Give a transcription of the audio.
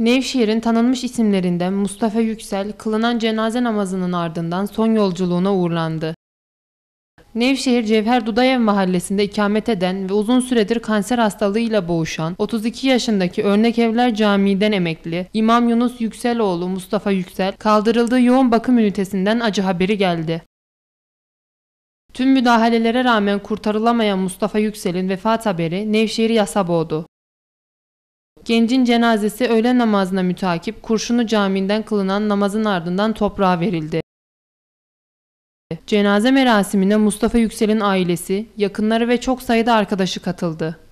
Nevşehir'in tanınmış isimlerinden Mustafa Yüksel, kılınan cenaze namazının ardından son yolculuğuna uğurlandı. Nevşehir Cevher Dudayev mahallesinde ikamet eden ve uzun süredir kanser hastalığıyla boğuşan 32 yaşındaki Örnek Evler Camii'den emekli İmam Yunus Yükseloğlu Mustafa Yüksel kaldırıldığı yoğun bakım ünitesinden acı haberi geldi. Tüm müdahalelere rağmen kurtarılamayan Mustafa Yüksel'in vefat haberi Nevşehir'i yasa boğdu. Gencin cenazesi öğle namazına mütakip Kurşunu Camii'nden kılınan namazın ardından toprağa verildi. Cenaze merasimine Mustafa Yüksel'in ailesi, yakınları ve çok sayıda arkadaşı katıldı.